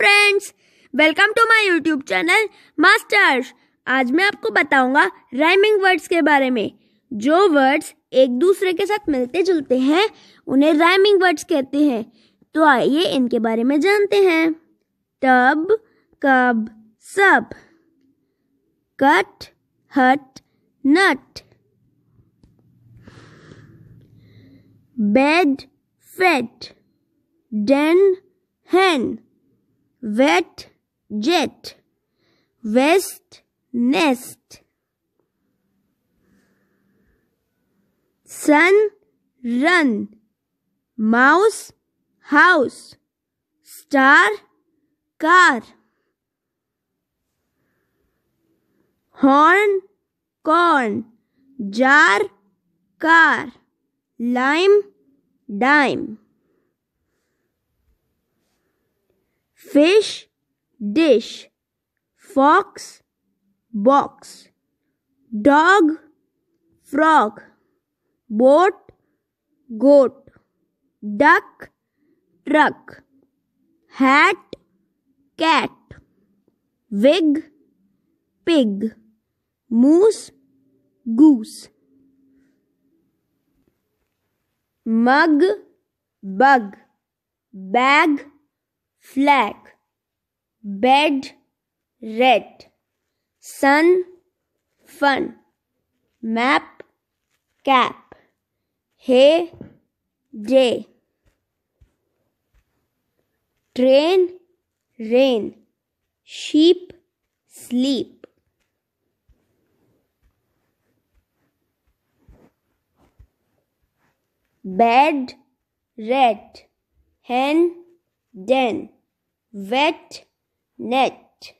Friends welcome to my YouTube channel masters आज मैं आपको बताऊंगा राइमिंग वर्ड्स के बारे में जो वर्ड्स एक दूसरे के साथ मिलते जुलते हैं उन्हें राइमिंग वर्ड्स कहते हैं तो आइए इनके बारे में जानते हैं तब कब sub cut hut nut bed fed den hen wet jet west nest sun run mouse house star car horn corn jar car lime dime fish, dish, fox, box, dog, frog, boat, goat, duck, truck, hat, cat, wig, pig, moose, goose, mug, bug, bag, flag, bed, red, sun, fun, map, cap, hay, day, train, rain, sheep, sleep. Bed, red, hen, then wet net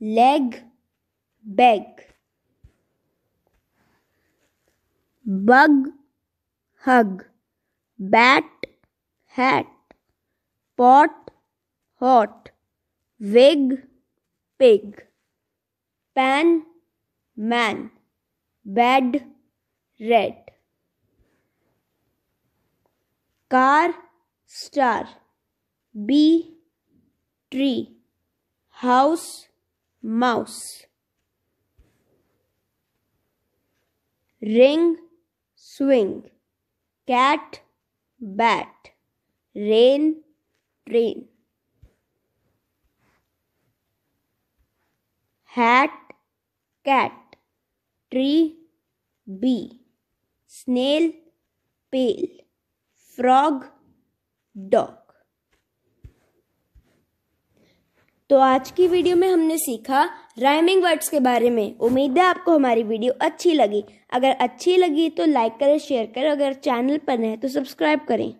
leg beg bug hug bat hat pot hot wig pig pan man bed red car star B. Tree. House. Mouse. Ring. Swing. Cat. Bat. Rain. Train. hat cat tree bee snail pail frog dog तो आज की video में हमने सीखा rhyming words के बारे में उम्मीद है आपको हमारी वीडियो अच्छी लगी अगर अच्छी लगी तो लाइक करें शेयर करें अगर चैनल पर नए तो सब्सक्राइब करें